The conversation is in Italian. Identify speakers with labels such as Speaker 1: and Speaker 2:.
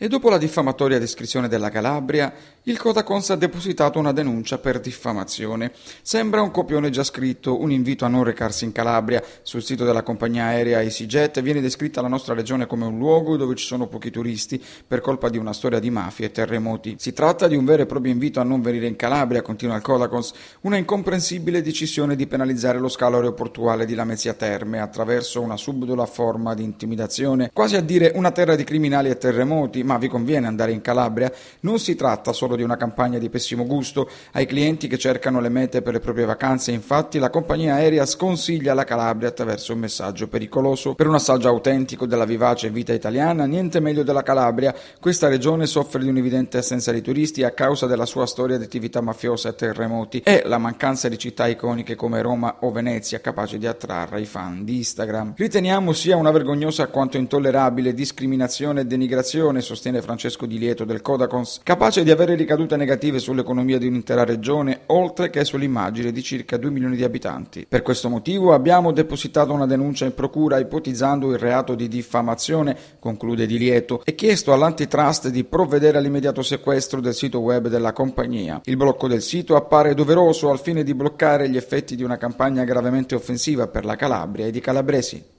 Speaker 1: e dopo la diffamatoria descrizione della Calabria, il Codacons ha depositato una denuncia per diffamazione. Sembra un copione già scritto, un invito a non recarsi in Calabria. Sul sito della compagnia aerea EasyJet viene descritta la nostra regione come un luogo dove ci sono pochi turisti per colpa di una storia di mafie e terremoti. Si tratta di un vero e proprio invito a non venire in Calabria, continua il Codacons, una incomprensibile decisione di penalizzare lo scalo aeroportuale di Lamezia Terme attraverso una subdola forma di intimidazione, quasi a dire una terra di criminali e terremoti ma vi conviene andare in Calabria? Non si tratta solo di una campagna di pessimo gusto. Ai clienti che cercano le mete per le proprie vacanze, infatti, la compagnia aerea sconsiglia la Calabria attraverso un messaggio pericoloso. Per un assaggio autentico della vivace vita italiana, niente meglio della Calabria. Questa regione soffre di un'evidente assenza di turisti a causa della sua storia di attività mafiosa e terremoti e la mancanza di città iconiche come Roma o Venezia capaci di attrarre i fan di Instagram. Riteniamo sia una vergognosa quanto intollerabile discriminazione e denigrazione sostenuta sostiene Francesco Di Lieto del Codacons, capace di avere ricadute negative sull'economia di un'intera regione, oltre che sull'immagine di circa 2 milioni di abitanti. Per questo motivo abbiamo depositato una denuncia in procura ipotizzando il reato di diffamazione, conclude Di Lieto, e chiesto all'antitrust di provvedere all'immediato sequestro del sito web della compagnia. Il blocco del sito appare doveroso al fine di bloccare gli effetti di una campagna gravemente offensiva per la Calabria e i calabresi.